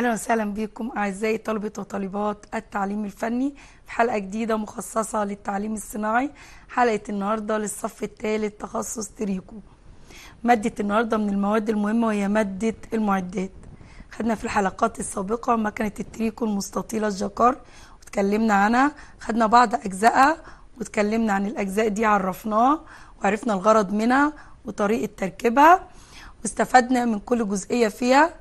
اهلا وسهلا بكم اعزائي طلبه وطالبات التعليم الفني في حلقه جديده مخصصه للتعليم الصناعي حلقه النهارده للصف الثالث تخصص تريكو ماده النهارده من المواد المهمه وهي ماده المعدات خدنا في الحلقات السابقه مكنه التريكو المستطيله الجكار وتكلمنا عنها خدنا بعض اجزائها واتكلمنا عن الاجزاء دي عرفناها وعرفنا الغرض منها وطريقه تركيبها واستفدنا من كل جزئيه فيها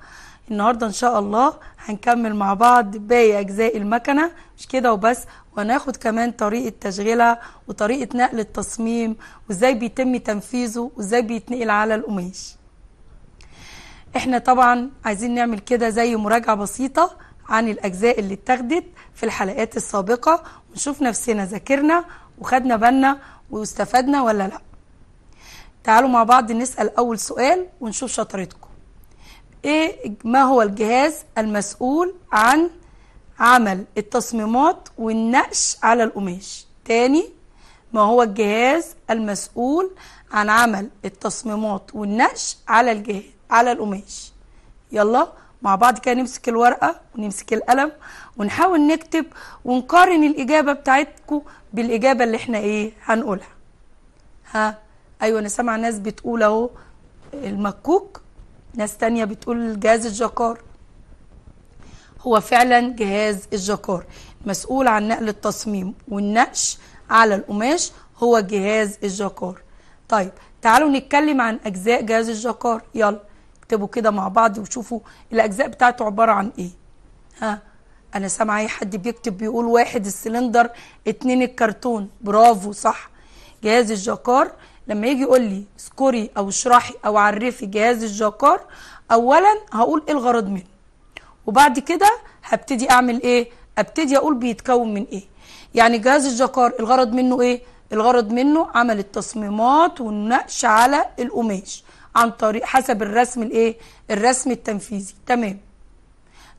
النهارده ان شاء الله هنكمل مع بعض باقي اجزاء المكنه مش كده وبس وهناخد كمان طريقه تشغيلها وطريقه نقل التصميم وازاي بيتم تنفيذه وازاي بيتنقل على القماش احنا طبعا عايزين نعمل كده زي مراجعه بسيطه عن الاجزاء اللي اتاخدت في الحلقات السابقه ونشوف نفسنا ذاكرنا وخدنا بالنا واستفدنا ولا لا تعالوا مع بعض نسال اول سؤال ونشوف شطارتكم ايه ما هو الجهاز المسؤول عن عمل التصميمات والنقش على القماش تاني ما هو الجهاز المسؤول عن عمل التصميمات والنقش على الجهاز على القماش يلا مع بعض كده نمسك الورقه ونمسك القلم ونحاول نكتب ونقارن الاجابه بتاعتكم بالاجابه اللي احنا ايه هنقولها ها ايوه انا سامعه ناس بتقول اهو المكوك ناس تانية بتقول جهاز الجكار هو فعلا جهاز الجكار مسؤول عن نقل التصميم والنقش على القماش هو جهاز الجكار طيب تعالوا نتكلم عن اجزاء جهاز الجكار يلا اكتبوا كده مع بعض وشوفوا الاجزاء بتاعته عباره عن ايه ها انا سامعه اي حد بيكتب بيقول واحد السلندر اتنين الكرتون برافو صح جهاز الجكار لما يجي يقول لي اذكري او اشرحي او عرفي جهاز الجاكار اولا هقول ايه الغرض منه وبعد كده هبتدي اعمل ايه ابتدي اقول بيتكون من ايه يعني جهاز الجاكار الغرض منه ايه الغرض منه عمل التصميمات والنقش على القماش عن طريق حسب الرسم الايه الرسم التنفيذي تمام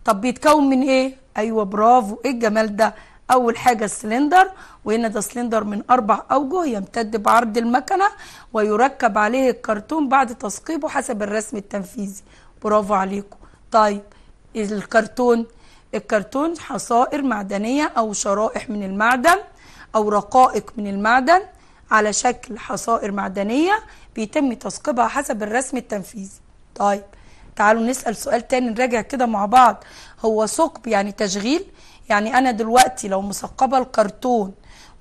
طب بيتكون من ايه ايوه برافو ايه الجمال ده اول حاجه السلندر وهنا ده سلندر من اربع اوجه يمتد بعرض المكنه ويركب عليه الكرتون بعد تثقيبه حسب الرسم التنفيذي برافو عليكم طيب الكرتون الكرتون حصائر معدنيه او شرائح من المعدن او رقائق من المعدن على شكل حصائر معدنيه بيتم تثقيبها حسب الرسم التنفيذي طيب تعالوا نسال سؤال تاني نراجع كده مع بعض هو ثقب يعني تشغيل يعني انا دلوقتي لو مثقبه الكرتون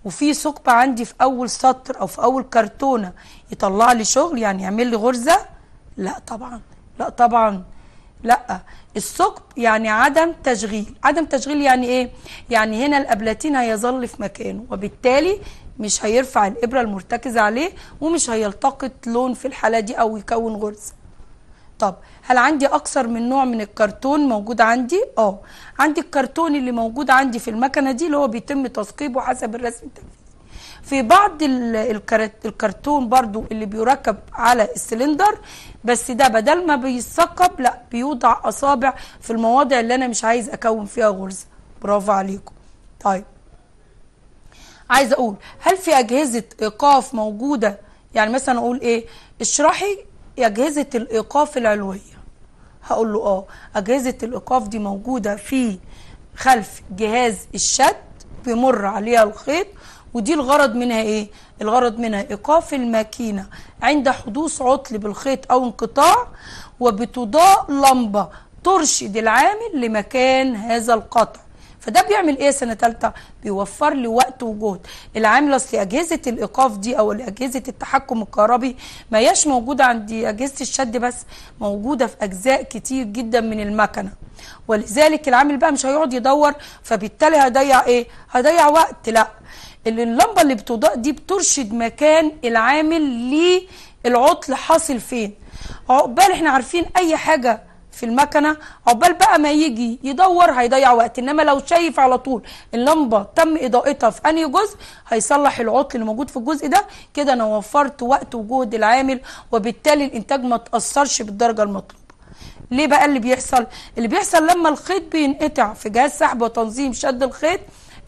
وفي ثقب عندي في اول سطر او في اول كرتونه يطلع لي شغل يعني يعمل لي غرزه لا طبعا لا طبعا لا الثقب يعني عدم تشغيل عدم تشغيل يعني ايه يعني هنا الابلاتين هيظل في مكانه وبالتالي مش هيرفع الابره المرتكزه عليه ومش هيلتقط لون في الحاله دي او يكون غرزه طب هل عندي اكثر من نوع من الكرتون موجود عندي اه عندي الكرتون اللي موجود عندي في المكنه دي اللي هو بيتم تثقيبه حسب الرسم التنفيذي في بعض الكرتون برضو اللي بيركب على السلندر بس ده بدل ما بيتثقب لا بيوضع اصابع في المواضع اللي انا مش عايز اكون فيها غرزه برافو عليكم طيب عايز اقول هل في اجهزه ايقاف موجوده يعني مثلا اقول ايه اشرحي أجهزة الإيقاف العلوية هقول له آه أجهزة الإيقاف دي موجودة في خلف جهاز الشد بيمر عليها الخيط ودي الغرض منها إيه؟ الغرض منها إيقاف الماكينة عند حدوث عطل بالخيط أو انقطاع وبتضاء لمبة ترشد العامل لمكان هذا القطع فده بيعمل ايه سنه ثالثه بيوفر لي وقت وجهد العامل اصل اجهزه الايقاف دي او اجهزه التحكم الكهربي ما هياش موجوده عند اجهزه الشد بس موجوده في اجزاء كتير جدا من المكنه ولذلك العامل بقى مش هيقعد يدور فبالتالي هيضيع ايه هيضيع وقت لا اللي اللمبه اللي بتضاء دي بترشد مكان العامل للعطل حاصل فين عقبال احنا عارفين اي حاجه في المكنه عقبال بقى ما يجي يدور هيضيع وقت انما لو شايف على طول اللمبه تم اضاءتها في انهي جزء هيصلح العطل اللي موجود في الجزء ده كده انا وفرت وقت وجهد العامل وبالتالي الانتاج ما تاثرش بالدرجه المطلوبه ليه بقى اللي بيحصل اللي بيحصل لما الخيط بينقطع في جهاز سحب وتنظيم شد الخيط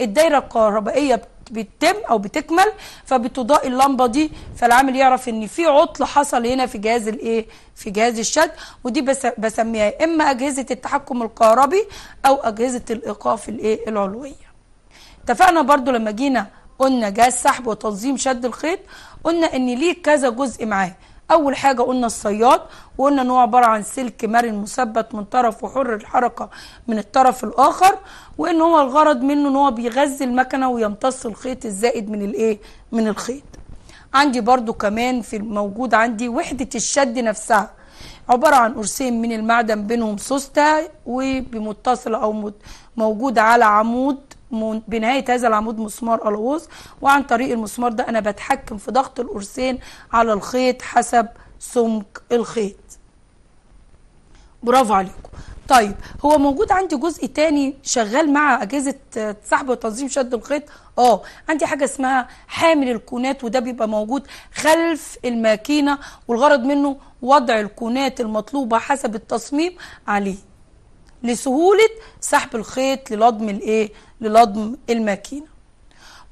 الدايره الكهربائيه بتتم او بتكمل فبتضاء اللمبه دي فالعامل يعرف ان في عطل حصل هنا في جهاز الايه في جهاز الشد ودي بسميها اما اجهزه التحكم الكهربي او اجهزه الايقاف الايه العلويه اتفقنا برضو لما جينا قلنا جهاز سحب وتنظيم شد الخيط قلنا ان ليه كذا جزء معاه اول حاجه قلنا الصياد وقلنا ان هو عباره عن سلك مرن مثبت من طرف وحر الحركه من الطرف الاخر وان هو الغرض منه ان هو بيغذي المكنه ويمتص الخيط الزائد من الايه من الخيط عندي برضو كمان في موجود عندي وحده الشد نفسها عبارة عن قرصين من المعدن بينهم سوستة ومتصلة أو موجودة على عمود بنهايه هذا العمود مسمار الغوص وعن طريق المسمار ده انا بتحكم في ضغط القرصين على الخيط حسب سمك الخيط برافو عليكم طيب هو موجود عندي جزء تاني شغال مع اجهزه سحب وتنظيم شد الخيط اه عندي حاجه اسمها حامل الكونات وده بيبقى موجود خلف الماكينه والغرض منه وضع الكونات المطلوبه حسب التصميم عليه لسهوله سحب الخيط للضم الايه للضم الماكينه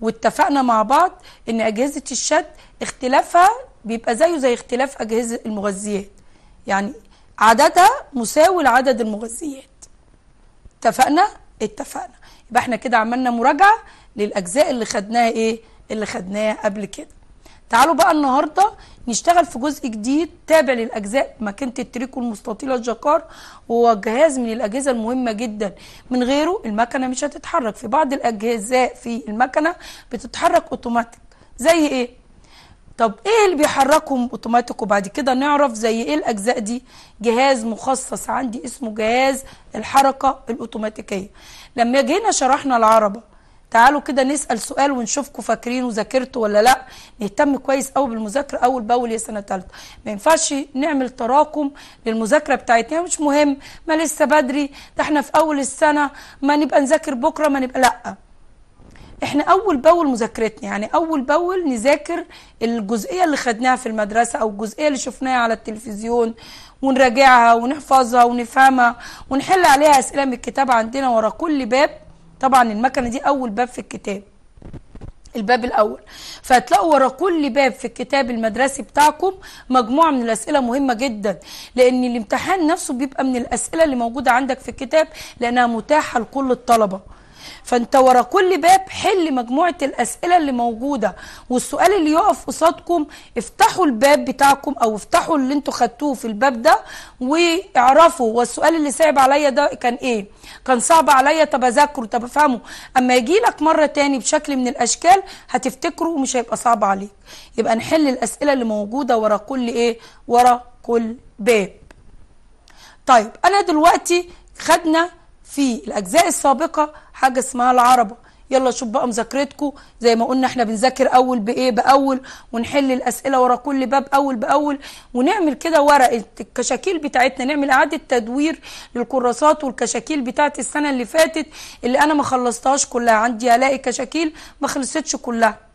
واتفقنا مع بعض ان اجهزه الشد اختلافها بيبقى زيه زي اختلاف اجهزه المغذيات يعني عددها مساوي لعدد المغذيات اتفقنا اتفقنا يبقى احنا كده عملنا مراجعه للاجزاء اللي خدناها ايه اللي خدناها قبل كده تعالوا بقى النهارده نشتغل في جزء جديد تابع للاجزاء ماكينه التريكو المستطيله الجاكار وهو جهاز من الاجهزه المهمه جدا من غيره المكنه مش هتتحرك في بعض الاجهزه في المكنه بتتحرك اوتوماتيك زي ايه طب ايه اللي بيحركهم اوتوماتيك وبعد كده نعرف زي ايه الاجزاء دي جهاز مخصص عندي اسمه جهاز الحركه الاوتوماتيكيه لما جينا شرحنا العربه تعالوا كده نسال سؤال ونشوفكم فاكرين وذاكرتوا ولا لا نهتم كويس قوي بالمذاكره اول باول يا سنه ثالثه ما ينفعش نعمل تراكم للمذاكره بتاعتنا يعني مش مهم ما لسه بدري ده احنا في اول السنه ما نبقى نذاكر بكره ما نبقى لا احنا اول باول مذاكرتنا يعني اول باول نذاكر الجزئيه اللي خدناها في المدرسه او الجزئيه اللي شفناها على التلفزيون ونراجعها ونحفظها ونفهمها ونحل عليها اسئله من الكتاب عندنا ورا كل باب طبعا المكنه دي اول باب في الكتاب الباب الاول فهتلاقوا ورا كل باب في الكتاب المدرسي بتاعكم مجموعه من الاسئله مهمه جدا لان الامتحان نفسه بيبقى من الاسئله اللي موجوده عندك في الكتاب لانها متاحه لكل الطلبه فانت ورا كل باب حل مجموعه الاسئله اللي موجوده والسؤال اللي يقف قصادكم افتحوا الباب بتاعكم او افتحوا اللي انتوا خدتوه في الباب ده واعرفوا والسؤال اللي صعب عليا ده كان ايه كان صعب عليا طب اذاكره طب افهمه اما يجي لك مره تاني بشكل من الاشكال هتفتكره ومش هيبقى صعب عليك يبقى نحل الاسئله اللي موجوده ورا كل ايه ورا كل باب طيب انا دلوقتي خدنا في الاجزاء السابقه حاجه اسمها العربه يلا شوف بقى مذاكرتكم زي ما قلنا احنا بنذاكر اول بايه باول ونحل الاسئله ورا كل باب اول باول ونعمل كده ورقه الكشاكيل بتاعتنا نعمل اعاده تدوير للكراسات والكشاكيل بتاعت السنه اللي فاتت اللي انا ما خلصتهاش كلها عندي الاقي كشاكيل ما خلصتش كلها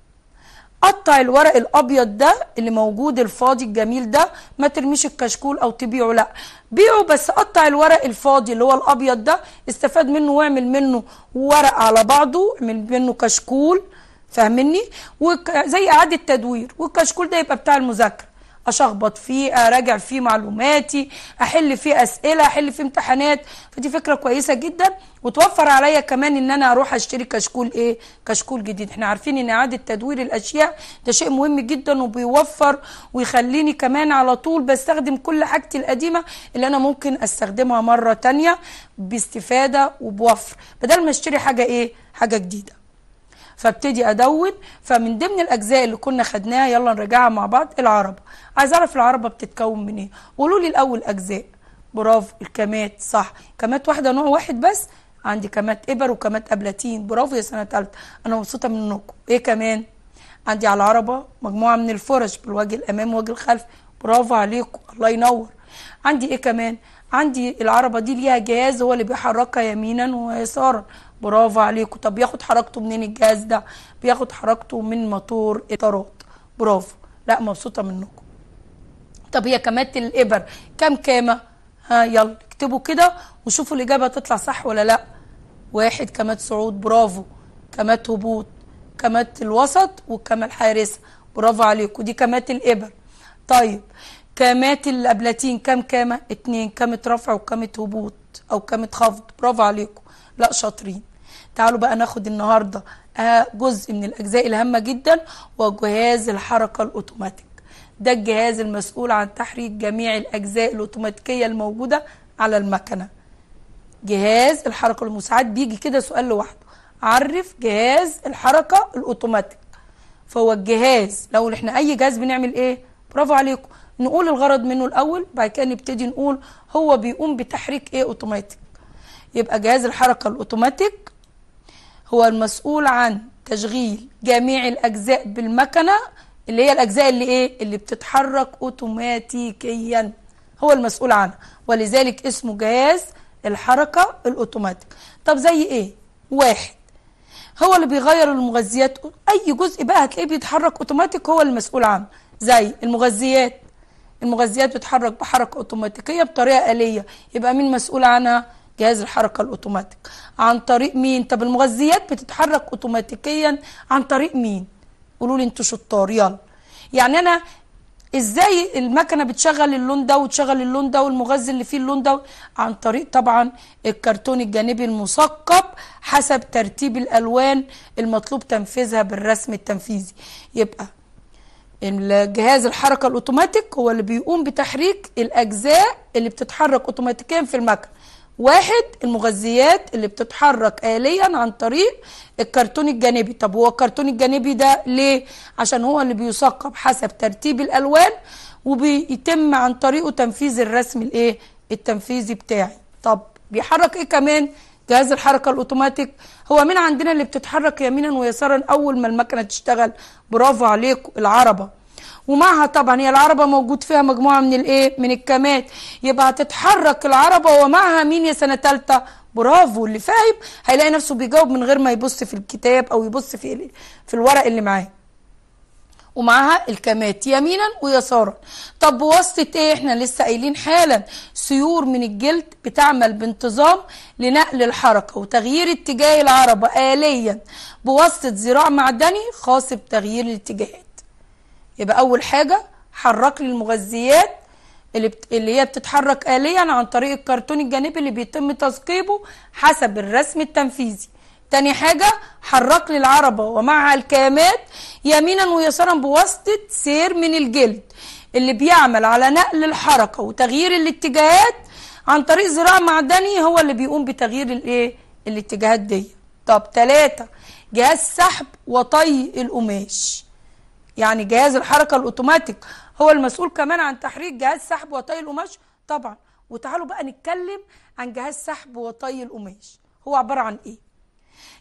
قطع الورق الابيض ده اللي موجود الفاضي الجميل ده ما ترميش الكشكول او تبيعه لا بيعه بس قطع الورق الفاضي اللي هو الابيض ده استفاد منه واعمل منه ورق على بعضه اعمل منه كشكول فاهمني وزي اعاده تدوير والكشكول ده يبقى بتاع المذاكره اشخبط فيه اراجع فيه معلوماتي احل فيه اسئله احل فيه امتحانات فدي فكره كويسه جدا وتوفر عليا كمان ان انا اروح اشتري كشكول ايه كشكول جديد احنا عارفين ان اعاده تدوير الاشياء ده شيء مهم جدا وبيوفر ويخليني كمان على طول بستخدم كل حاجتي القديمه اللي انا ممكن استخدمها مره تانية باستفاده وبوفر بدل ما اشتري حاجه ايه حاجه جديده فابتدي ادون فمن ضمن الاجزاء اللي كنا خدناها يلا نراجعها مع بعض العربه عايز اعرف العربه بتتكون من ايه قولوا لي الاول اجزاء برافو الكمات صح كمات واحده نوع واحد بس عندي كمات ابر وكمات ابلاتين برافو يا سنه ثالثه انا مبسوطه منكم ايه كمان عندي على العربه مجموعه من الفرش بالوجه الامام ووجه الخلفي برافو عليكم الله ينور عندي ايه كمان عندي العربه دي ليها جهاز هو اللي بيحركها يمينا ويسارا برافو عليكم طب ياخد حركته منين الجهاز ده بياخد حركته من موتور اطارات برافو لا مبسوطه منكم طب هي كمات الابر كم كامه ها يلا اكتبوا كده وشوفوا الاجابه تطلع صح ولا لا واحد كمات صعود برافو كمات هبوط كمات الوسط والكمه الحارسه برافو عليكم دي كمات الابر طيب كامات الابلاتين كم كامه اتنين كامه رفع وكامه هبوط او كامه خفض برافو عليكم لا شاطرين تعالوا بقى ناخد النهارده آه، جزء من الاجزاء الهامه جدا وجهاز الحركه الاوتوماتيك ده الجهاز المسؤول عن تحريك جميع الاجزاء الاوتوماتيكيه الموجوده على المكنه جهاز الحركه المساعد بيجي كده سؤال لوحده عرف جهاز الحركه الاوتوماتيك فهو الجهاز لو احنا اي جهاز بنعمل ايه برافو عليكم نقول الغرض منه الاول بعد كده نبتدي نقول هو بيقوم بتحريك ايه اوتوماتيك يبقى جهاز الحركه الاوتوماتيك هو المسؤول عن تشغيل جميع الأجزاء بالمكنة اللي هي الأجزاء اللي إيه؟ اللي بتتحرك أوتوماتيكيا هو المسؤول عنها ولذلك اسمه جهاز الحركة الأوتوماتيك طب زي إيه؟ واحد هو اللي بيغير المغذيات أي جزء بقى هتلاقيه بيتحرك أوتوماتيك هو المسؤول عنه زي المغذيات المغذيات بتتحرك بحركة أوتوماتيكية بطريقة آلية يبقى مين مسؤول عنها؟ جهاز الحركه الاوتوماتيك عن طريق مين طب المغذيات بتتحرك اوتوماتيكيا عن طريق مين قولوا لي انتوا شطار يلا يعني انا ازاي المكنه بتشغل اللون ده وتشغل اللون ده والمغذي اللي فيه اللون ده عن طريق طبعا الكرتون الجانبي المثقب حسب ترتيب الالوان المطلوب تنفيذها بالرسم التنفيذي يبقى جهاز الحركه الاوتوماتيك هو اللي بيقوم بتحريك الاجزاء اللي بتتحرك اوتوماتيكيا في المكنه واحد المغذيات اللي بتتحرك آليا عن طريق الكرتون الجانبي طب هو الكرتون الجانبي ده ليه عشان هو اللي بيثقب حسب ترتيب الألوان وبيتم عن طريقه تنفيذ الرسم الايه التنفيذي بتاعي طب بيحرك ايه كمان جهاز الحركه الاوتوماتيك هو مين عندنا اللي بتتحرك يمينا ويسارا اول ما المكنه تشتغل برافو عليكم العربه ومعها طبعا هي العربة موجود فيها مجموعة من الايه من الكمات يبقى هتتحرك العربة ومعها مين يا سنة تالتة برافو اللي فاهم هيلاقي نفسه بيجاوب من غير ما يبص في الكتاب او يبص في في الورق اللي معاه ومعها الكمات يمينا ويسارا طب بواسطه ايه احنا لسه قايلين حالا سيور من الجلد بتعمل بانتظام لنقل الحركه وتغيير اتجاه العربه اليا بواسطه زراع معدني خاص بتغيير الاتجاهات يبقى أول حاجة حرك لي المغذيات اللي اللي هي بتتحرك آليا عن طريق الكرتون الجانبي اللي بيتم تثقيبه حسب الرسم التنفيذي تاني حاجة حرك لي العربة ومعها الكامات يمينا ويسارا بواسطة سير من الجلد اللي بيعمل على نقل الحركة وتغيير الاتجاهات عن طريق زراع معدني هو اللي بيقوم بتغيير الايه الاتجاهات دي طب تلاتة جهاز سحب وطي القماش يعني جهاز الحركة الأوتوماتيك هو المسؤول كمان عن تحريك جهاز سحب وطي القماش طبعا وتعالوا بقى نتكلم عن جهاز سحب وطي القماش هو عبارة عن إيه؟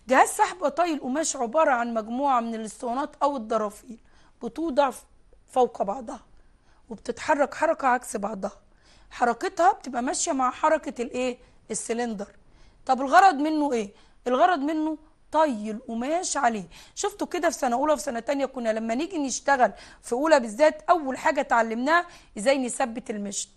جهاز سحب وطي القماش عبارة عن مجموعة من الاسطوانات أو الضرافيل بتوضع فوق بعضها وبتتحرك حركة عكس بعضها حركتها بتبقى ماشية مع حركة الإيه؟ السلندر طب الغرض منه إيه؟ الغرض منه طي القماش عليه شفتوا كده في سنه اولى وفي سنه ثانيه كنا لما نيجي نشتغل في اولى بالذات اول حاجه اتعلمناها ازاي نثبت المشط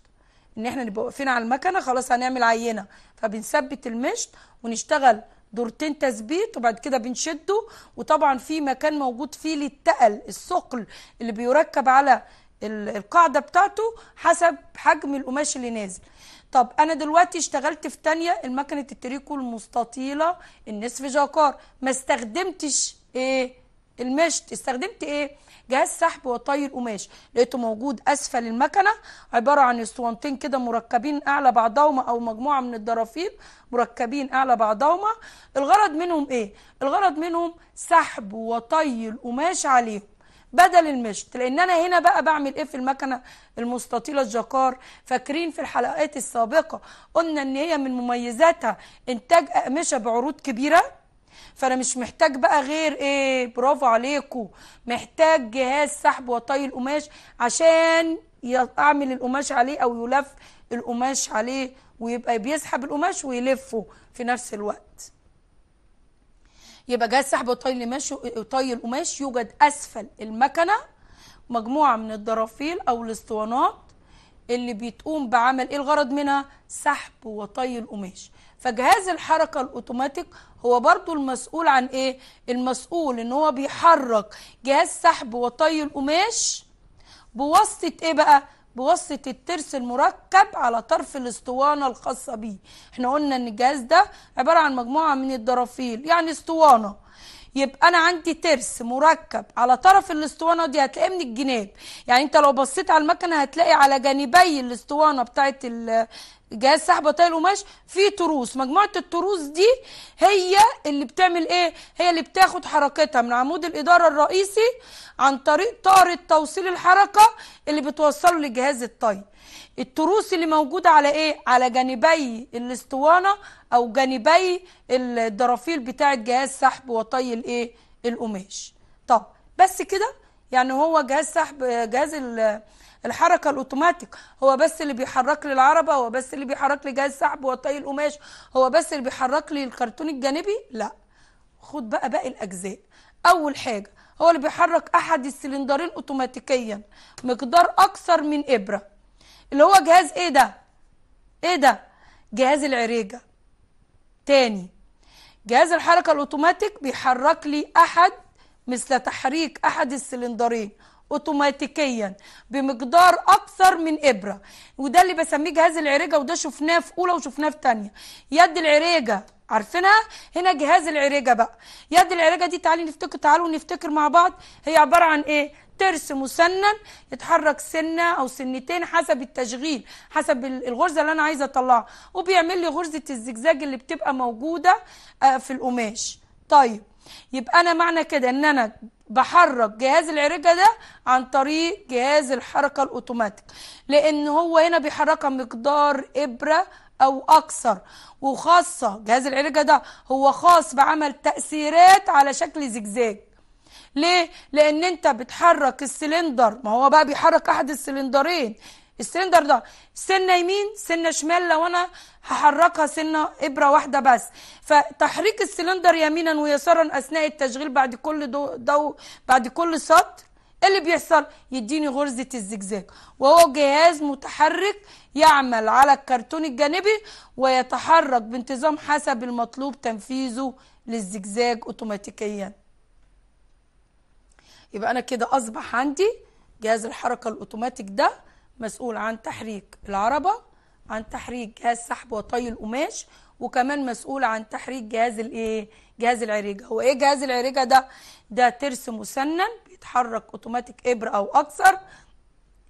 ان احنا نبقى واقفين على المكنه خلاص هنعمل عينه فبنثبت المشط ونشتغل دورتين تثبيت وبعد كده بنشده وطبعا في مكان موجود فيه للتقل الثقل اللي بيركب على القاعده بتاعته حسب حجم القماش اللي نازل طب انا دلوقتي اشتغلت في تانية المكنة التريكو المستطيلة النصف جاكار ما استخدمتش ايه المشت استخدمت ايه جهاز سحب وطي القماش لقيته موجود اسفل المكنه عباره عن اسطوانتين كده مركبين اعلى بعضهما او مجموعه من الضرافيل مركبين اعلى بعضهما الغرض منهم ايه الغرض منهم سحب وطي القماش عليهم بدل المشط لان انا هنا بقى بعمل ايه في المكنه المستطيله الجكار فاكرين في الحلقات السابقه قلنا ان هي من مميزاتها انتاج اقمشه بعروض كبيره فانا مش محتاج بقى غير ايه برافو عليكم محتاج جهاز سحب وطي القماش عشان اعمل القماش عليه او يلف القماش عليه ويبقى بيسحب القماش ويلفه في نفس الوقت يبقى جهاز سحب وطي القماش وطيل القماش يوجد اسفل المكنه مجموعه من الدرافيل او الاسطوانات اللي بتقوم بعمل ايه الغرض منها سحب وطي القماش فجهاز الحركه الاوتوماتيك هو برضو المسؤول عن ايه المسؤول ان هو بيحرك جهاز سحب وطي القماش بواسطه ايه بقى بواسطة الترس المركب على طرف الاسطوانة الخاصة بيه احنا قلنا ان الجهاز ده عبارة عن مجموعة من الدرافيل يعني اسطوانة يبقى انا عندي ترس مركب على طرف الاسطوانه دي هتلاقيه من الجناب يعني انت لو بصيت على المكنه هتلاقي على جانبي الاسطوانه بتاعت جهاز سحب وتاي القماش في تروس مجموعه التروس دي هي اللي بتعمل ايه هي اللي بتاخد حركتها من عمود الاداره الرئيسي عن طريق طاره توصيل الحركه اللي بتوصله لجهاز الطي التروس اللي موجوده على ايه على جانبي الاسطوانه او جانبي الدرافيل بتاعه جهاز سحب وطي الايه القماش طب بس كده يعني هو جهاز سحب جهاز الحركه الاوتوماتيك هو بس اللي بيحرك لي العربه هو بس اللي بيحرك لي جهاز سحب وطي القماش هو بس اللي بيحرك لي الكرتون الجانبي لا خد بقى باقي الاجزاء اول حاجه هو اللي بيحرك احد السلندرين اوتوماتيكيا مقدار اكثر من ابره اللي هو جهاز ايه ده ايه ده جهاز العريجه تاني جهاز الحركه الاوتوماتيك بيحرك لي احد مثل تحريك احد السلندرين اوتوماتيكيا بمقدار اكثر من ابره وده اللي بسميه جهاز العريجه وده شفناه في اولى وشفناه في ثانيه يد العريجه عارفينها هنا جهاز العريجه بقى يد العريجه دي تعالي نفتكر تعالوا نفتكر مع بعض هي عباره عن ايه ترس مسنن يتحرك سنه او سنتين حسب التشغيل حسب الغرزه اللي انا عايزه اطلعها وبيعمل لي غرزه الزجزاج اللي بتبقى موجوده آه، في القماش طيب يبقى انا معنى كده ان انا بحرك جهاز العرجة ده عن طريق جهاز الحركة الأوتوماتيك لأن هو هنا بيحركها مقدار إبرة أو أكثر وخاصة جهاز العرجة ده هو خاص بعمل تأثيرات على شكل زجزاج ليه؟ لأن أنت بتحرك السلندر ما هو بقى بيحرك أحد السلندرين السلندر ده سنه يمين سنه شمال لو انا هحركها سنة إبرة واحدة بس فتحريك السلندر يمينا ويسارا أثناء التشغيل بعد كل ضوء دو... بعد كل سطر ايه اللي بيحصل يديني غرزة الزجزاج وهو جهاز متحرك يعمل على الكرتون الجانبي ويتحرك بانتظام حسب المطلوب تنفيذه للزجزاج اوتوماتيكيا يبقى انا كده اصبح عندي جهاز الحركة الاوتوماتيك ده مسؤول عن تحريك العربة عن تحريك جهاز سحب وطي القماش وكمان مسؤول عن تحريك جهاز الايه جهاز العريجه هو ايه جهاز العريجه ده ده ترس مسنن بيتحرك اوتوماتيك ابر او اكثر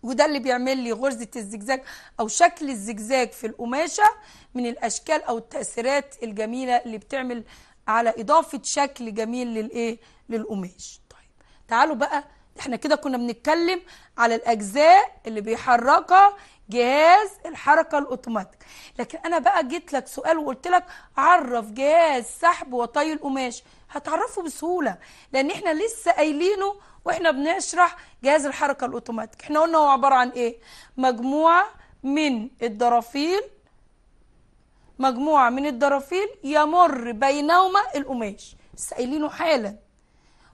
وده اللي بيعمل لي غرزه الزجزاج او شكل الزجزاج في القماشه من الاشكال او التاثيرات الجميله اللي بتعمل على اضافه شكل جميل للايه للقماش طيب تعالوا بقى احنا كده كنا بنتكلم على الاجزاء اللي بيحركها جهاز الحركة الأوتوماتيك لكن أنا بقى جيت لك سؤال وقلت لك عرف جهاز سحب وطي القماش هتعرفه بسهولة لأن إحنا لسه قايلينه وإحنا بنشرح جهاز الحركة الأوتوماتيك إحنا قلنا هو عبارة عن إيه؟ مجموعة من الدرافيل مجموعة من الدرافيل يمر بينهما القماش لسه قايلينه حالا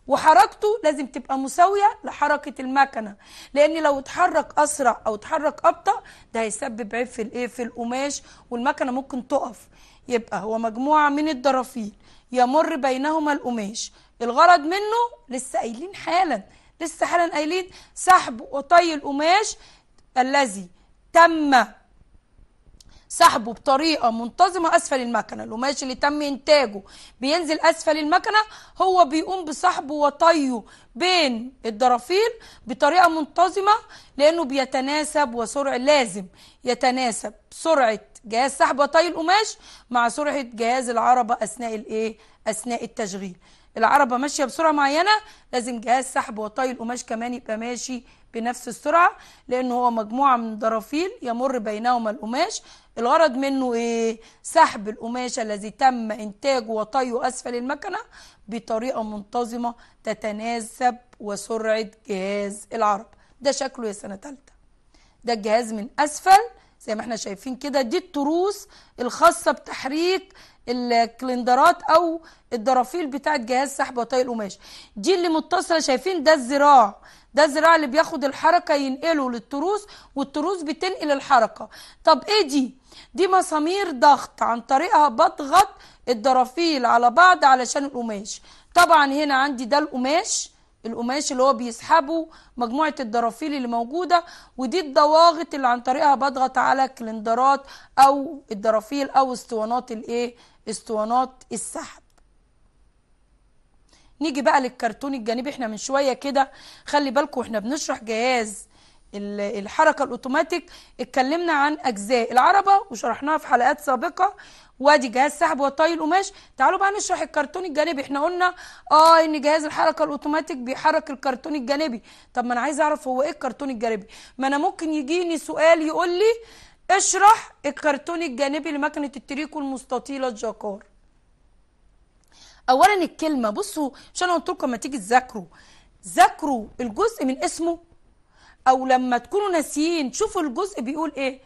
وحركته لازم تبقى مساوية لحركة المكنة لأن لو اتحرك أسرع أو اتحرك أبطأ ده هيسبب عيب في الإيه في القماش والمكنة ممكن تقف يبقى هو مجموعة من الضرافيل يمر بينهما القماش الغرض منه لسه قايلين حالا لسه حالا قايلين سحب وطي القماش الذي تم سحبه بطريقه منتظمه اسفل المكنه القماش اللي تم انتاجه بينزل اسفل المكنه هو بيقوم بسحبه وطيه بين الدرافيل بطريقه منتظمه لانه بيتناسب وسرعه لازم يتناسب سرعه جهاز سحب وطي القماش مع سرعه جهاز العربه اثناء الايه اثناء التشغيل العربه ماشيه بسرعه معينه لازم جهاز سحب وطي القماش كمان يبقى ماشي بنفس السرعه لان هو مجموعه من درافيل يمر بينهما القماش الغرض منه ايه سحب القماش الذي تم انتاجه وطيه اسفل المكنه بطريقه منتظمه تتناسب وسرعه جهاز العرب ده شكله يا سنه ثالثه ده الجهاز من اسفل زي ما احنا شايفين كده دي التروس الخاصه بتحريك الكلندرات او الدرافيل بتاع جهاز سحب وطي القماش دي اللي متصله شايفين ده الذراع ده الذراع اللي بياخد الحركه ينقله للتروس والتروس بتنقل الحركه طب ايه دي دي مسامير ضغط عن طريقها بضغط الدرافيل على بعض علشان القماش طبعا هنا عندي ده القماش القماش اللي هو بيسحبه مجموعة الدرافيل اللي موجودة ودي الضواغط اللي عن طريقها بضغط على كلندرات أو الدرافيل أو اسطوانات الإيه اسطوانات السحب نيجي بقى للكرتون الجانبي احنا من شويه كده خلي بالكم احنا بنشرح جهاز الحركه الاوتوماتيك اتكلمنا عن اجزاء العربه وشرحناها في حلقات سابقه وادي جهاز سحب وطي القماش تعالوا بقى نشرح الكرتون الجانبي احنا قلنا اه ان جهاز الحركه الاوتوماتيك بيحرك الكرتون الجانبي طب ما انا عايز اعرف هو ايه الكرتون الجانبي ما انا ممكن يجيني سؤال يقول لي اشرح الكرتون الجانبي لمكنة التريكو المستطيلة الجاكار اولا الكلمة بصوا مش انا قلت لكم ما تيجي تذاكروا ذاكروا الجزء من اسمه او لما تكونوا ناسيين شوفوا الجزء بيقول ايه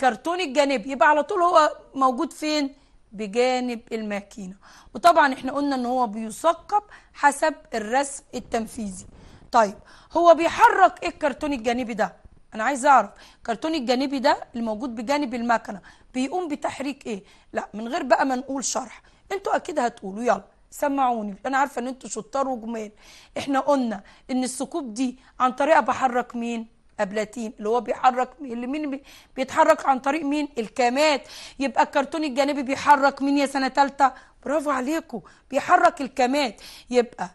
كرتون الجانب يبقى على طول هو موجود فين بجانب الماكينه وطبعا احنا قلنا ان هو بيثقب حسب الرسم التنفيذي طيب هو بيحرك ايه الكرتون الجانبي ده انا عايز اعرف كرتون الجانبي ده الموجود بجانب المكنه بيقوم بتحريك ايه لا من غير بقى ما نقول شرح انتوا اكيد هتقولوا يلا سمعوني انا عارفه ان انتوا شطار وجمال احنا قلنا ان الثقوب دي عن طريقها بحرك مين ابلاتين اللي هو بيحرك اللي مين بيتحرك عن طريق مين الكامات يبقى الكرتون الجانبي بيحرك مين يا سنه ثالثه برافو عليكم بيحرك الكامات يبقى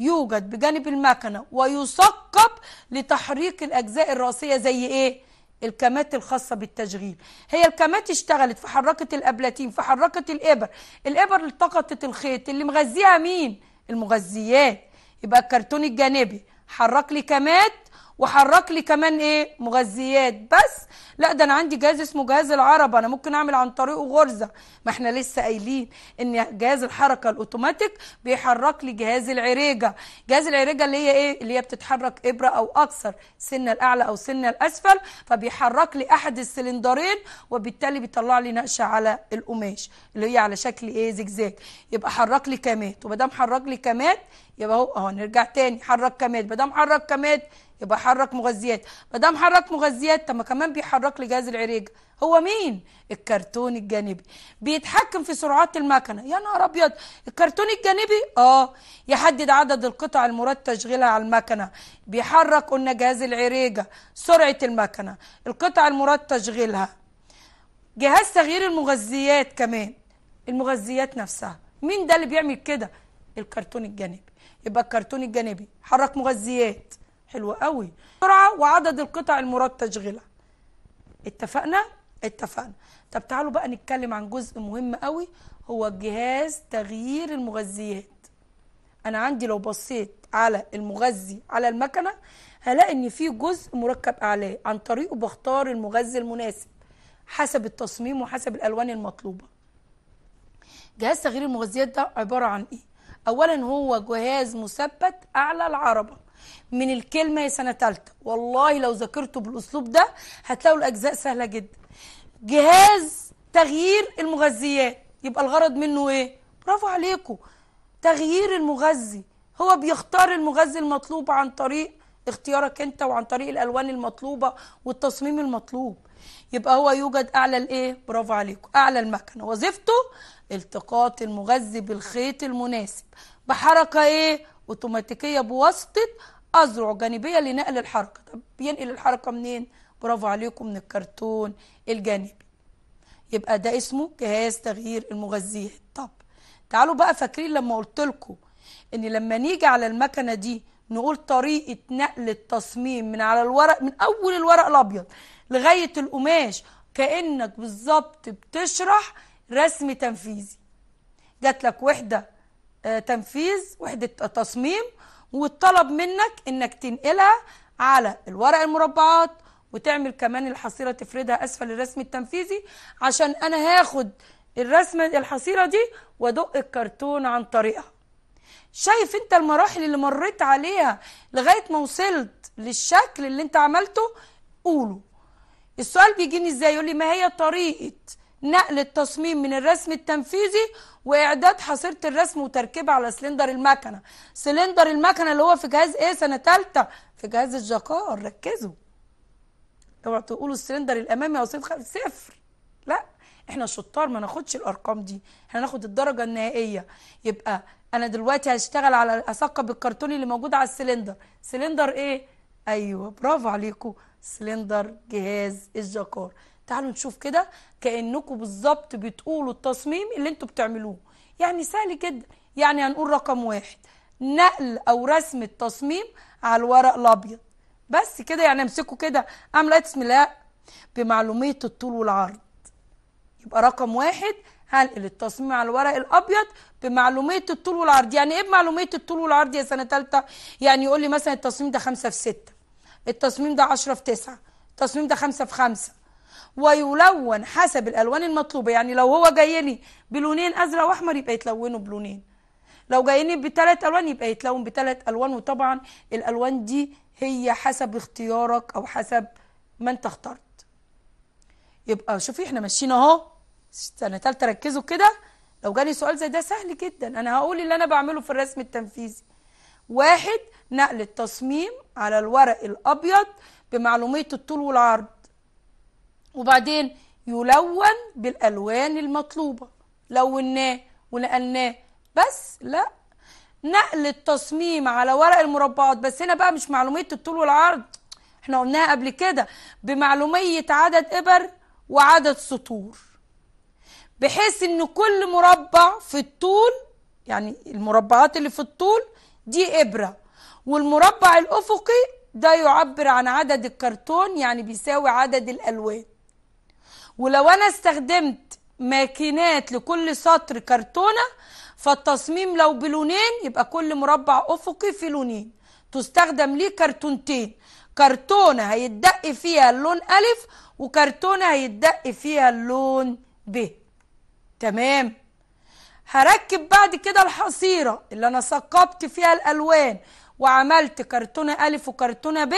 يوجد بجانب المكنة ويثقب لتحريك الأجزاء الرأسية زي إيه؟ الكامات الخاصة بالتشغيل هي الكامات اشتغلت في حركة الأبلاتين في حركة الإبر الإبر التقطت الخيط اللي مغذيها مين؟ المغذيات يبقى الكرتون الجانبي حرك لي كامات وحرك لي كمان ايه مغذيات بس لا ده انا عندي جهاز اسمه جهاز العربه انا ممكن اعمل عن طريقه غرزه ما احنا لسه قايلين ان جهاز الحركه الاوتوماتيك بيحرك لي جهاز العريجه جهاز العريجه اللي هي ايه اللي هي بتتحرك ابره او اكثر سنه الاعلى او سنه الاسفل فبيحرك لي احد السلندرين وبالتالي بيطلع لي نقشه على القماش اللي هي على شكل ايه زجزاج يبقى حرك لي كمات وما دام حرك لي كمات يبقى اهو اهو نرجع تاني حرك كمات ما دام حرك كمات يبقى حرك مغذيات ما دام حرك مغذيات طب ما كمان بيحرك لي جهاز العريج هو مين الكرتون الجانبي بيتحكم في سرعات المكنه يا نهار ابيض الكرتون الجانبي اه يحدد عدد القطع المراد تشغيلها على المكنه بيحرك قلنا جهاز العريجه سرعه المكنه القطع المراد تشغيلها جهاز تغيير المغذيات كمان المغذيات نفسها مين ده اللي بيعمل كده الكرتون الجانبي يبقى الكرتون الجانبي حرك مغذيات حلو قوي سرعه وعدد القطع المراد تشغيلها اتفقنا اتفقنا طب تعالوا بقى نتكلم عن جزء مهم قوي هو جهاز تغيير المغذيات انا عندي لو بصيت على المغذي على المكنه هلاقي ان في جزء مركب اعلاه عن طريقه بختار المغذي المناسب حسب التصميم وحسب الالوان المطلوبه جهاز تغيير المغذيات ده عباره عن ايه اولا هو جهاز مثبت اعلى العربه من الكلمة يا سنة تالتة والله لو ذكرته بالأسلوب ده هتلاقوا الأجزاء سهلة جدا جهاز تغيير المغذيات يبقى الغرض منه إيه؟ برافو عليكم تغيير المغذي هو بيختار المغذي المطلوب عن طريق اختيارك انت وعن طريق الالوان المطلوبه والتصميم المطلوب يبقى هو يوجد اعلى الايه برافو عليكم اعلى المكنه وظيفته التقاط المغذي بالخيط المناسب بحركه ايه اوتوماتيكيه بواسطه اذرع جانبيه لنقل الحركه طب ينقل الحركه منين برافو عليكم من الكرتون الجانبي يبقى ده اسمه جهاز تغيير المغذيات طب تعالوا بقى فاكرين لما قلت لكم ان لما نيجي على المكنه دي نقول طريقه نقل التصميم من على الورق من اول الورق الابيض لغايه القماش كانك بالظبط بتشرح رسم تنفيذي جات لك وحده آه، تنفيذ وحدة تصميم والطلب منك انك تنقلها على الورق المربعات وتعمل كمان الحصيرة تفردها اسفل الرسم التنفيذي عشان انا هاخد الرسمة الحصيرة دي وادق الكرتون عن طريقها شايف انت المراحل اللي مريت عليها لغاية ما وصلت للشكل اللي انت عملته قوله السؤال بيجيني ازاي يقول لي ما هي طريقة نقل التصميم من الرسم التنفيذي واعداد حصيره الرسم وتركيبه على سلندر المكنه سلندر المكنه اللي هو في جهاز ايه سنه ثالثه في جهاز الجاكار ركزوا اوعوا تقولوا السلندر الامامي او صفر صفر لا احنا شطار ما ناخدش الارقام دي احنا ناخد الدرجه النهائيه يبقى انا دلوقتي هشتغل على اثقب الكرتون اللي موجود على السلندر سلندر ايه ايوه برافو عليكم سلندر جهاز الجاكار تعالوا نشوف كده كانكم بالظبط بتقولوا التصميم اللي انتوا بتعملوه يعني سهل جدا يعني هنقول رقم واحد نقل او رسم التصميم على الورق الابيض بس كده يعني امسكه كده اعمل ايه بسم الله بمعلوميه الطول والعرض يبقى رقم واحد هنقل التصميم على الورق الابيض بمعلوميه الطول والعرض يعني ايه بمعلوميه الطول والعرض يا سنه ثالثه يعني يقول لي مثلا التصميم ده 5 في 6 التصميم ده 10 في 9 التصميم ده 5 في 5 ويلون حسب الالوان المطلوبه يعني لو هو جايني بلونين ازرق واحمر يبقى يتلونه بلونين لو جايني بثلاث الوان يبقى يتلون بثلاث الوان وطبعا الالوان دي هي حسب اختيارك او حسب ما انت اخترت يبقى شوفي احنا ماشيين اهو سنه ثالثه ركزوا كده لو جاني سؤال زي ده سهل جدا انا هقول اللي انا بعمله في الرسم التنفيذي واحد نقل التصميم على الورق الابيض بمعلوميه الطول والعرض وبعدين يلون بالالوان المطلوبه لوناه ونقلناه بس لا نقل التصميم على ورق المربعات بس هنا بقى مش معلوميه الطول والعرض احنا قلناها قبل كده بمعلوميه عدد ابر وعدد سطور بحيث ان كل مربع في الطول يعني المربعات اللي في الطول دي ابره والمربع الافقي ده يعبر عن عدد الكرتون يعني بيساوي عدد الالوان ولو انا استخدمت ماكينات لكل سطر كرتونه فالتصميم لو بلونين يبقى كل مربع افقي في لونين تستخدم ليه كرتونتين كرتونه هيتدق فيها اللون الف وكرتونه هيتدق فيها اللون ب تمام هركب بعد كده الحصيره اللي انا ثقبت فيها الالوان وعملت كرتونه الف وكرتونه ب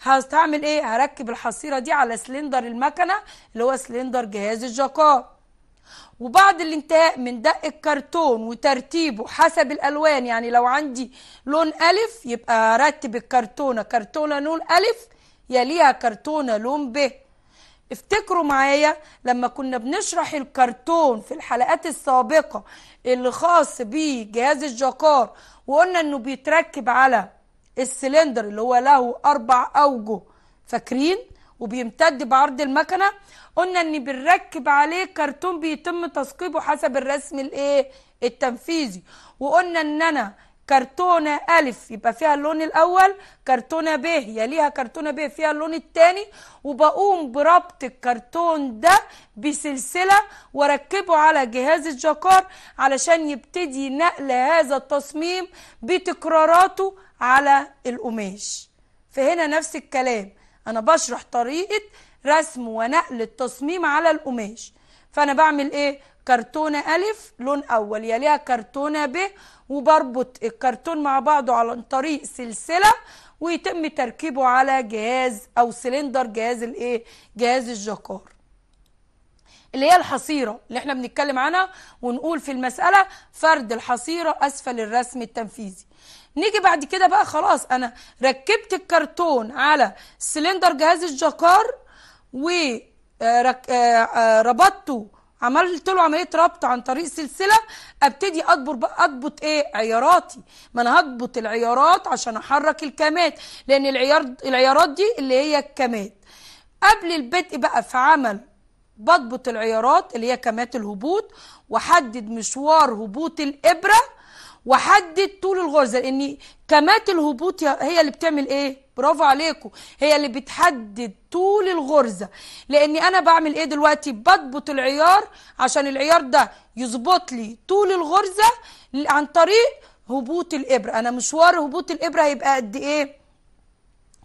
هستعمل ايه هركب الحصيره دي على سلندر المكنه اللي هو سلندر جهاز الجاكار وبعد الانتهاء من دق الكرتون وترتيبه حسب الالوان يعني لو عندي لون الف يبقى هرتب الكرتونه كرتونه لون الف يليها كرتونه لون ب افتكروا معايا لما كنا بنشرح الكرتون في الحلقات السابقه اللي خاص بجهاز الجاكار وقلنا انه بيتركب على السلندر اللي هو له اربع اوجه فاكرين وبيمتد بعرض المكنه قلنا ان بنركب عليه كرتون بيتم تثقيبه حسب الرسم الايه التنفيذي وقلنا ان انا كرتونة ألف يبقى فيها اللون الأول كرتونة ب يليها كرتونة ب فيها اللون الثاني وبقوم بربط الكرتون ده بسلسلة واركبه على جهاز الجكار علشان يبتدي نقل هذا التصميم بتكراراته على القماش فهنا نفس الكلام أنا بشرح طريقة رسم ونقل التصميم على القماش فأنا بعمل إيه؟ كرتونة ألف لون أول يليها كرتونة ب وبربط الكرتون مع بعضه على طريق سلسلة ويتم تركيبه على جهاز أو سلندر جهاز الإيه؟ جهاز الجكار اللي هي الحصيرة اللي احنا بنتكلم عنها ونقول في المسألة فرد الحصيرة أسفل الرسم التنفيذي نيجي بعد كده بقى خلاص أنا ركبت الكرتون على سلندر جهاز الجكار وربطته آه، آه، آه، عملت له عمليه ربط عن طريق سلسله ابتدي اضبط اضبط ايه عياراتي ما انا هضبط العيارات عشان احرك الكمات لان العيار العيارات دي اللي هي الكمات قبل البدء بقى في عمل بضبط العيارات اللي هي كمات الهبوط واحدد مشوار هبوط الابره وحدد طول الغرزه لان كمات الهبوط هي اللي بتعمل ايه برافو عليكم هي اللي بتحدد طول الغرزه لان انا بعمل ايه دلوقتي بضبط العيار عشان العيار ده يظبط لي طول الغرزه عن طريق هبوط الابره انا مشوار هبوط الابره هيبقى قد ايه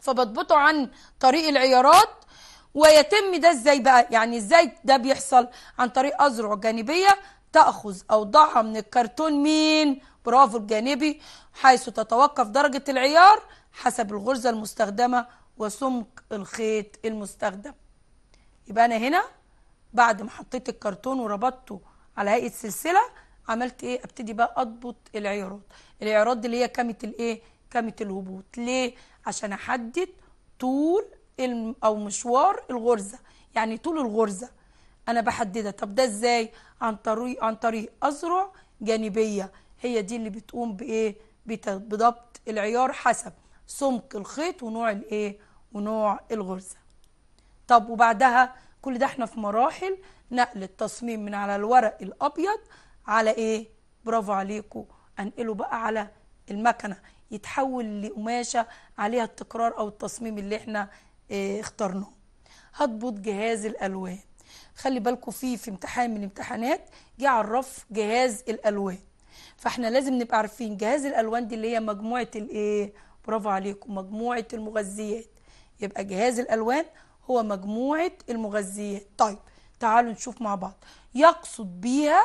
فبضبطه عن طريق العيارات ويتم ده ازاي بقى يعني ازاي ده بيحصل عن طريق اذرع جانبيه تاخذ اوضاعها من الكرتون مين برافو الجانبي حيث تتوقف درجة العيار حسب الغرزة المستخدمة وسمك الخيط المستخدم يبقى أنا هنا بعد ما حطيت الكرتون وربطته على هيئة سلسلة عملت إيه أبتدي بقى أضبط العيارات العيارات دي اللي هي كامة الإيه كامة الهبوط ليه عشان أحدد طول أو مشوار الغرزة يعني طول الغرزة أنا بحددها طب ده إزاي عن طريق عن طريق أزرع جانبية هي دي اللي بتقوم بايه بضبط العيار حسب سمك الخيط ونوع الايه ونوع الغرزه طب وبعدها كل ده احنا في مراحل نقل التصميم من على الورق الابيض على ايه برافو عليكم انقله بقى على المكنه يتحول لقماشه عليها التكرار او التصميم اللي احنا ايه اخترناه هضبط جهاز الالوان خلي بالكم فيه في امتحان من الامتحانات جه عرف جهاز الالوان فاحنا لازم نبقى عارفين جهاز الالوان دي اللي هي مجموعه الايه برافو عليكم مجموعه المغذيات يبقى جهاز الالوان هو مجموعه المغذيات طيب تعالوا نشوف مع بعض يقصد بيها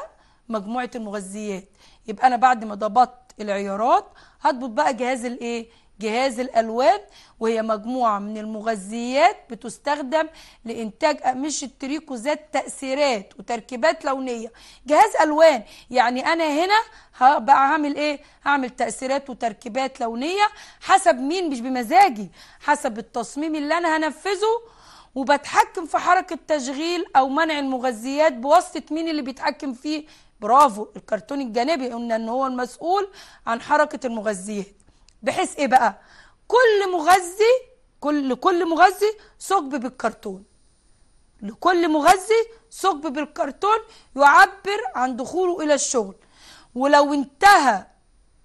مجموعه المغذيات يبقى انا بعد ما ضبطت العيارات هضبط بقى جهاز الايه جهاز الألوان وهي مجموعة من المغذيات بتستخدم لإنتاج أقمشة تريكو ذات تأثيرات وتركيبات لونية جهاز ألوان يعني أنا هنا هبقى هعمل إيه؟ هعمل تأثيرات وتركيبات لونية حسب مين مش بمزاجي حسب التصميم اللي أنا هنفذه وبتحكم في حركة تشغيل أو منع المغذيات بواسطة مين اللي بيتحكم فيه برافو الكرتون الجانبي قلنا إن هو المسؤول عن حركة المغذيات بحيث ايه بقى كل مغذي كل كل مغذي ثقب بالكرتون لكل مغذي ثقب بالكرتون يعبر عن دخوله الى الشغل ولو انتهى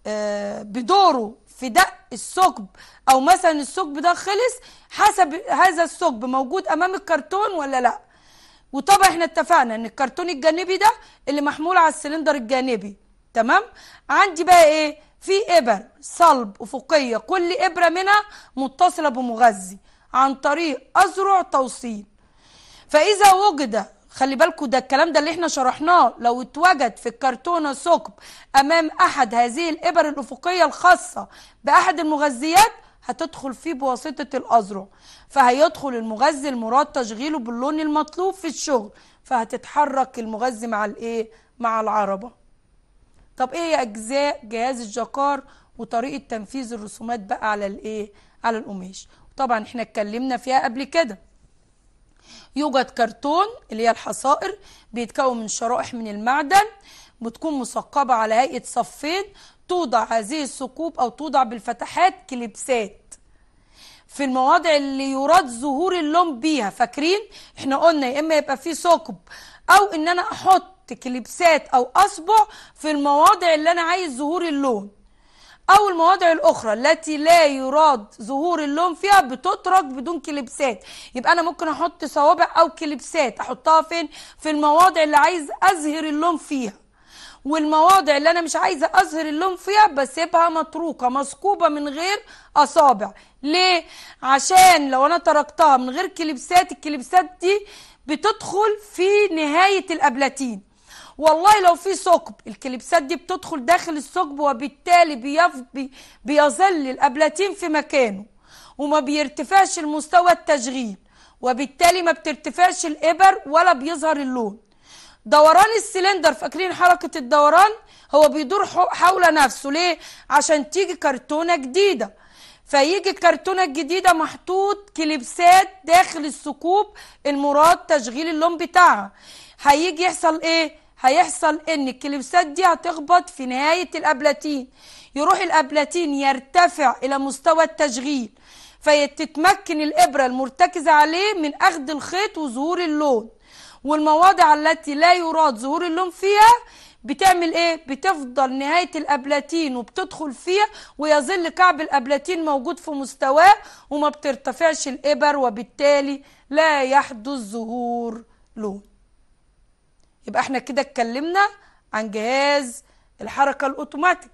آه، بدوره في دق الثقب او مثلا الثقب ده خلص حسب هذا الثقب موجود امام الكرتون ولا لا وطبعا احنا اتفقنا ان الكرتون الجانبي ده اللي محمول على السلندر الجانبي تمام عندي بقى ايه في إبر صلب أفقية كل إبرة منها متصلة بمغذي عن طريق أذرع توصيل فإذا وجد خلي بالكم ده الكلام ده اللي احنا شرحناه لو اتوجد في الكرتونة ثقب أمام أحد هذه الإبر الأفقية الخاصة بأحد المغذيات هتدخل فيه بواسطة الأذرع فهيدخل المغذي المراد تشغيله باللون المطلوب في الشغل فهتتحرك المغذي مع الإيه؟ مع العربة طب ايه اجزاء جهاز الجكار وطريقه تنفيذ الرسومات بقى على الايه على القماش طبعا احنا اتكلمنا فيها قبل كده يوجد كرتون اللي هي الحصائر بيتكون من شرائح من المعدن بتكون مثقبه على هيئه صفين توضع هذه الثقوب او توضع بالفتحات كليبسات في المواضع اللي يراد ظهور اللون بيها فاكرين احنا قلنا يا اما يبقى فيه ثقب او ان انا احط احط كليبسات او اصبع في المواضع اللي انا عايز ظهور اللون او المواضع الاخرى التي لا يراد ظهور اللون فيها بتترك بدون كليبسات يبقى انا ممكن احط صوابع او كليبسات احطها فين في المواضع اللي عايز اظهر اللون فيها والمواضع اللي انا مش عايزه اظهر اللون فيها بسيبها متروكه مثقوبه من غير اصابع ليه عشان لو انا تركتها من غير كليبسات الكليبسات دي بتدخل في نهايه الابلاتين والله لو في ثقب الكليبسات دي بتدخل داخل الثقب وبالتالي بي بيظل الابلاتين في مكانه وما بيرتفعش المستوى التشغيل وبالتالي ما بترتفعش الإبر ولا بيظهر اللون دوران السلندر فاكرين حركة الدوران هو بيدور حول نفسه ليه؟ عشان تيجي كرتونة جديدة فيجي الكرتونة الجديدة محطوط كليبسات داخل الثقوب المراد تشغيل اللون بتاعها هيجي يحصل ايه؟ هيحصل ان الكليبسات دي هتخبط في نهاية الابلاتين يروح الابلاتين يرتفع الى مستوى التشغيل فيتتمكن الابرة المرتكزة عليه من اخذ الخيط وظهور اللون والمواضع التي لا يراد ظهور اللون فيها بتعمل ايه بتفضل نهاية الابلاتين وبتدخل فيها ويظل كعب الابلاتين موجود في مستواه وما بترتفعش الابر وبالتالي لا يحدث ظهور لون يبقى احنا كده اتكلمنا عن جهاز الحركة الأوتوماتيك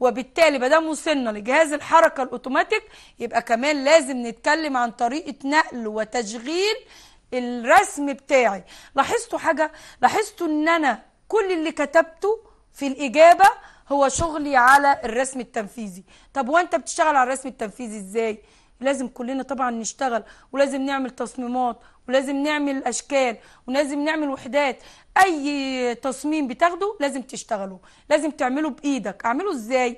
وبالتالي مادام وصلنا لجهاز الحركة الأوتوماتيك يبقى كمان لازم نتكلم عن طريقة نقل وتشغيل الرسم بتاعي لاحظتوا حاجة؟ لاحظتوا ان انا كل اللي كتبته في الإجابة هو شغلي على الرسم التنفيذي طب وانت بتشتغل على الرسم التنفيذي ازاي؟ لازم كلنا طبعا نشتغل ولازم نعمل تصميمات ولازم نعمل اشكال ولازم نعمل وحدات اي تصميم بتاخده لازم تشتغله لازم تعمله بايدك اعمله ازاي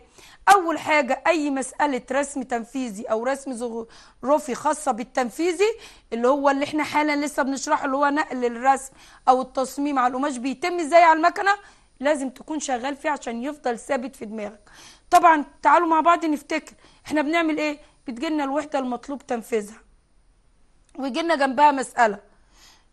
اول حاجه اي مساله رسم تنفيذي او رسم ظروفي خاصه بالتنفيذي اللي هو اللي احنا حالا لسه بنشرحه اللي هو نقل الرسم او التصميم على القماش بيتم ازاي على المكنه لازم تكون شغال فيه عشان يفضل ثابت في دماغك طبعا تعالوا مع بعض نفتكر احنا بنعمل ايه بتجيلنا الوحدة المطلوب تنفيذها ويجيلنا جنبها مسألة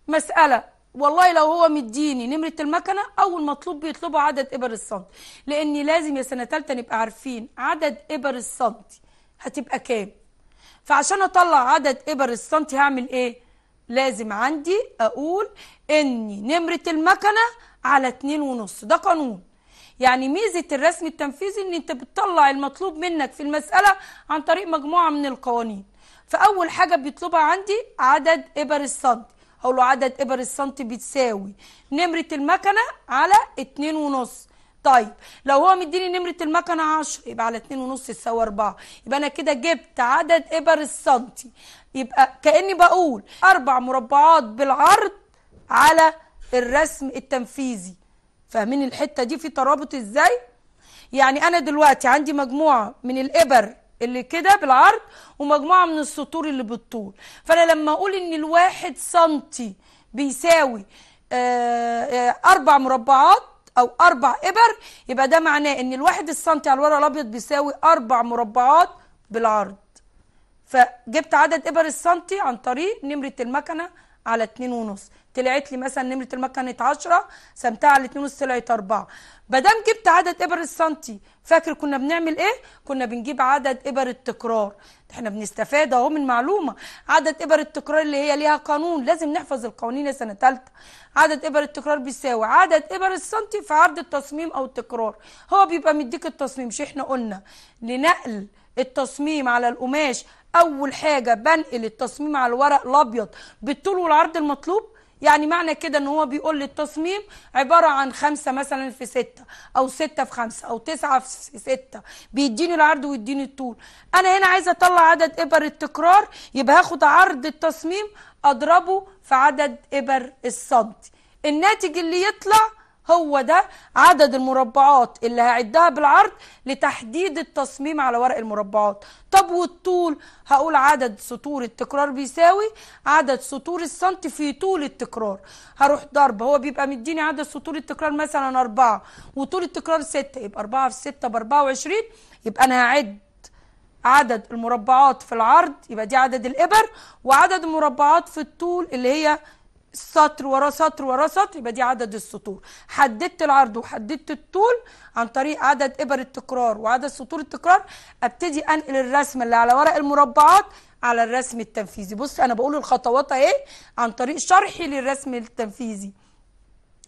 مسألة والله لو هو مديني نمرة المكنة أول مطلوب بيطلبه عدد إبر السنتي لأن لازم يا سنة تالتة نبقى عارفين عدد إبر السنتي هتبقى كام فعشان أطلع عدد إبر السنتي هعمل إيه لازم عندي أقول ان نمرة المكنة على اتنين ونص ده قانون يعني ميزه الرسم التنفيذي ان انت بتطلع المطلوب منك في المساله عن طريق مجموعه من القوانين فاول حاجه بيطلبها عندي عدد ابر السنتي اقول له عدد ابر السنتي بتساوي نمره المكنه على 2.5 طيب لو هو مديني نمرة المكنة 10 يبقى على 2.5 تساوي 4 يبقى أنا كده جبت عدد إبر السنتي يبقى كأني بقول أربع مربعات بالعرض على الرسم التنفيذي فاهمين الحته دي في ترابط ازاي يعني انا دلوقتي عندي مجموعه من الابر اللي كده بالعرض ومجموعه من السطور اللي بالطول فانا لما اقول ان الواحد سنتي بيساوي آه، آه، اربع مربعات او اربع ابر يبقى ده معناه ان الواحد السنتي على الورق الابيض بيساوي اربع مربعات بالعرض فجبت عدد ابر السنتي عن طريق نمره المكنه على اتنين ونص طلعت لي مثلا نمره المكنه كانت 10 سمتها على 2 طلعت 4 ما دام جبت عدد ابر السنتي فاكر كنا بنعمل ايه كنا بنجيب عدد ابر التكرار احنا بنستفاد اهو من معلومه عدد ابر التكرار اللي هي ليها قانون لازم نحفظ القوانين يا سنه ثالثه عدد ابر التكرار بيساوي عدد ابر السنتي في عرض التصميم او التكرار هو بيبقى مديك التصميم مش احنا قلنا لنقل التصميم على القماش اول حاجه بنقل التصميم على الورق الابيض بالطول والعرض المطلوب يعني معنى كده ان هو بيقول لي التصميم عباره عن خمسه مثلا في سته او سته في خمسه او تسعه في سته بيديني العرض ويديني الطول انا هنا عايزه اطلع عدد ابر التكرار يبقى هاخد عرض التصميم اضربه في عدد ابر السنتي الناتج اللي يطلع هو ده عدد المربعات اللي هعدها بالعرض لتحديد التصميم على ورق المربعات طب والطول هقول عدد سطور التكرار بيساوي عدد سطور السنت في طول التكرار هروح ضرب هو بيبقى مديني عدد سطور التكرار مثلا أربعة وطول التكرار ستة يبقى 4 في 6 بأربعة 24 يبقى انا هعد عدد المربعات في العرض يبقى دي عدد الإبر وعدد المربعات في الطول اللي هي سطر ورا سطر ورا سطر يبقى دي عدد السطور حددت العرض وحددت الطول عن طريق عدد ابر التكرار وعدد سطور التكرار ابتدي انقل الرسمه اللي على ورق المربعات على الرسم التنفيذي بص انا بقول الخطوات اهي عن طريق شرحي للرسم التنفيذي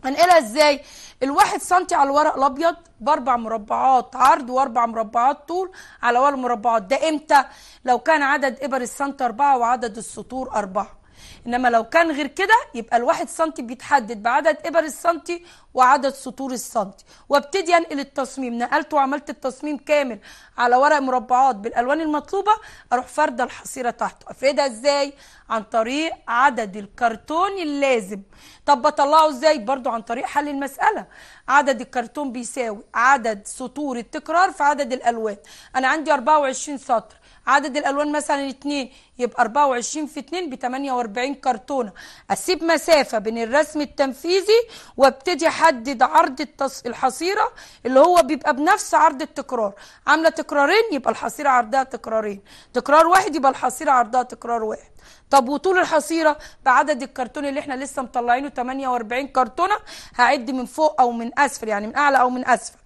هنقلها ازاي الواحد سنتي على الورق الابيض باربع مربعات عرض واربع مربعات طول على ورق المربعات ده امتى لو كان عدد ابر السنتي اربعه وعدد السطور اربعه انما لو كان غير كده يبقى الواحد سنتي بيتحدد بعدد ابر السنتي وعدد سطور السنتي وابتدي انقل التصميم نقلت وعملت التصميم كامل على ورق مربعات بالالوان المطلوبه اروح فارده الحصيره تحته افردها ازاي عن طريق عدد الكرتون اللازم طب بطلعه ازاي برضو عن طريق حل المساله عدد الكرتون بيساوي عدد سطور التكرار في عدد الالوان انا عندي 24 سطر عدد الالوان مثلا 2 يبقى 24 في 2 ب 48 كرتونه اسيب مسافه بين الرسم التنفيذي وابتدي يحدد عرض الحصيره اللي هو بيبقى بنفس عرض التكرار عامله تكرارين يبقى الحصيره عرضها تكرارين تكرار واحد يبقى الحصيره عرضها تكرار واحد طب وطول الحصيره بعدد الكرتون اللي احنا لسه مطلعينه 48 كرتونه هعد من فوق او من اسفل يعني من اعلى او من اسفل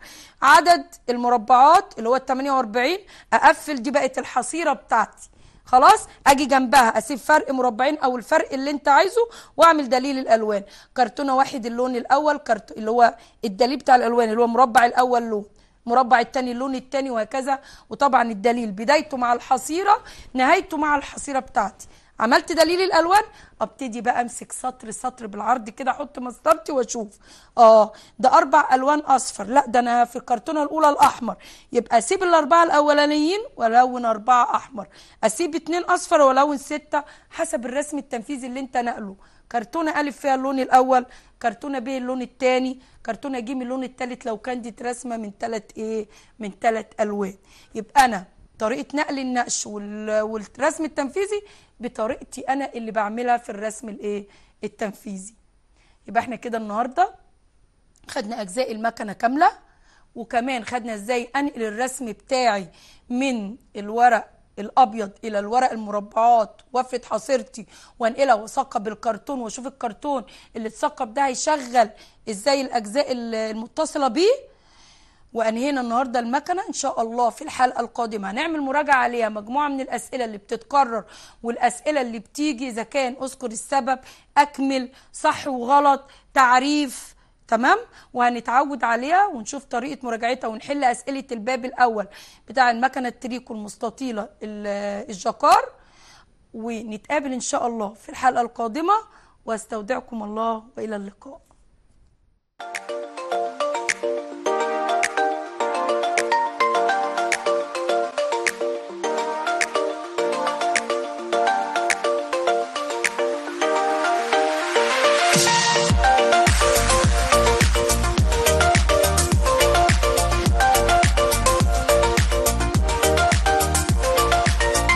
عدد المربعات اللي هو ال 48 اقفل دي بقت الحصيره بتاعتي خلاص اجي جنبها اسيب فرق مربعين او الفرق اللي انت عايزه واعمل دليل الالوان كرتونه واحد اللون الاول كرت اللي هو الدليل بتاع الالوان اللي هو مربع الاول لون مربع التاني اللون التاني وهكذا وطبعا الدليل بدايته مع الحصيره نهايته مع الحصيره بتاعتي عملت دليل الالوان ابتدي بقى امسك سطر سطر بالعرض كده احط مسطرتي واشوف اه ده اربع الوان اصفر لا ده انا في الكرتونه الاولى الاحمر يبقى اسيب الاربعه الاولانيين والون اربعه احمر اسيب اتنين اصفر والون سته حسب الرسم التنفيذي اللي انت نقله كرتونه الف فيها اللون الاول كرتونه ب اللون الثاني كرتونه ج اللون الثالث لو كانت رسمه من ثلاث ايه من ثلاث الوان يبقى انا طريقه نقل النقش والرسم التنفيذي بطريقتي انا اللي بعملها في الرسم الايه التنفيذي يبقى احنا كده النهارده خدنا اجزاء المكنه كامله وكمان خدنا ازاي انقل الرسم بتاعي من الورق الابيض الى الورق المربعات وافرد حصيرتي وانقلها واثقب بالكرتون واشوف الكرتون اللي اتثقب ده هيشغل ازاي الاجزاء المتصله بيه وانهينا النهارده المكنه ان شاء الله في الحلقه القادمه هنعمل مراجعه عليها مجموعه من الاسئله اللي بتتكرر والاسئله اللي بتيجي اذا كان اذكر السبب اكمل صح وغلط تعريف تمام وهنتعود عليها ونشوف طريقه مراجعتها ونحل اسئله الباب الاول بتاع المكنه التريكو المستطيله الجكار ونتقابل ان شاء الله في الحلقه القادمه واستودعكم الله والى اللقاء you